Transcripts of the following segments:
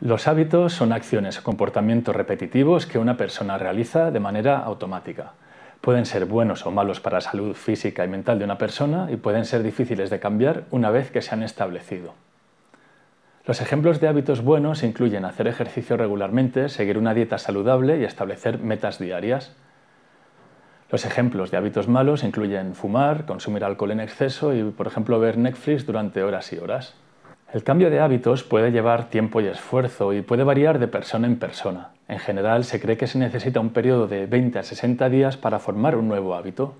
Los hábitos son acciones o comportamientos repetitivos que una persona realiza de manera automática. Pueden ser buenos o malos para la salud física y mental de una persona y pueden ser difíciles de cambiar una vez que se han establecido. Los ejemplos de hábitos buenos incluyen hacer ejercicio regularmente, seguir una dieta saludable y establecer metas diarias. Los ejemplos de hábitos malos incluyen fumar, consumir alcohol en exceso y, por ejemplo, ver Netflix durante horas y horas. El cambio de hábitos puede llevar tiempo y esfuerzo y puede variar de persona en persona. En general, se cree que se necesita un periodo de 20 a 60 días para formar un nuevo hábito.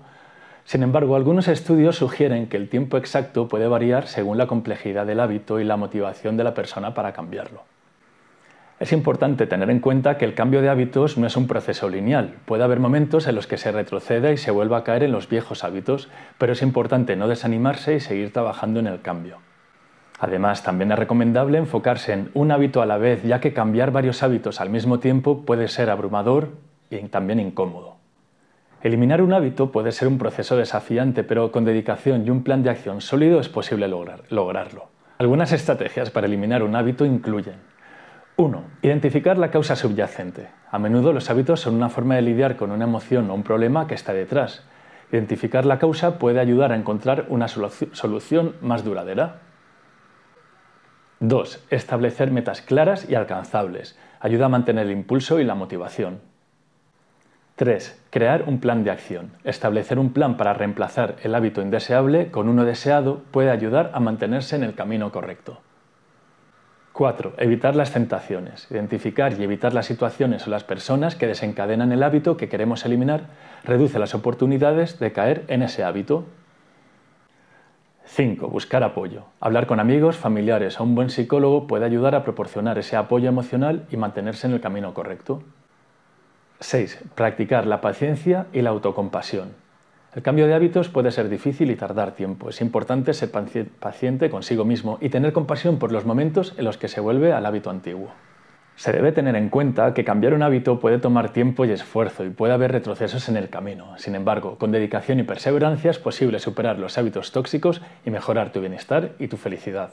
Sin embargo, algunos estudios sugieren que el tiempo exacto puede variar según la complejidad del hábito y la motivación de la persona para cambiarlo. Es importante tener en cuenta que el cambio de hábitos no es un proceso lineal. Puede haber momentos en los que se retroceda y se vuelva a caer en los viejos hábitos, pero es importante no desanimarse y seguir trabajando en el cambio. Además, también es recomendable enfocarse en un hábito a la vez, ya que cambiar varios hábitos al mismo tiempo puede ser abrumador y también incómodo. Eliminar un hábito puede ser un proceso desafiante, pero con dedicación y un plan de acción sólido es posible lograrlo. Algunas estrategias para eliminar un hábito incluyen 1. Identificar la causa subyacente. A menudo los hábitos son una forma de lidiar con una emoción o un problema que está detrás. Identificar la causa puede ayudar a encontrar una solución más duradera. 2. Establecer metas claras y alcanzables. Ayuda a mantener el impulso y la motivación. 3. Crear un plan de acción. Establecer un plan para reemplazar el hábito indeseable con uno deseado puede ayudar a mantenerse en el camino correcto. 4. Evitar las tentaciones. Identificar y evitar las situaciones o las personas que desencadenan el hábito que queremos eliminar reduce las oportunidades de caer en ese hábito. 5. Buscar apoyo. Hablar con amigos, familiares o un buen psicólogo puede ayudar a proporcionar ese apoyo emocional y mantenerse en el camino correcto. 6. Practicar la paciencia y la autocompasión. El cambio de hábitos puede ser difícil y tardar tiempo. Es importante ser paciente consigo mismo y tener compasión por los momentos en los que se vuelve al hábito antiguo. Se debe tener en cuenta que cambiar un hábito puede tomar tiempo y esfuerzo y puede haber retrocesos en el camino. Sin embargo, con dedicación y perseverancia es posible superar los hábitos tóxicos y mejorar tu bienestar y tu felicidad.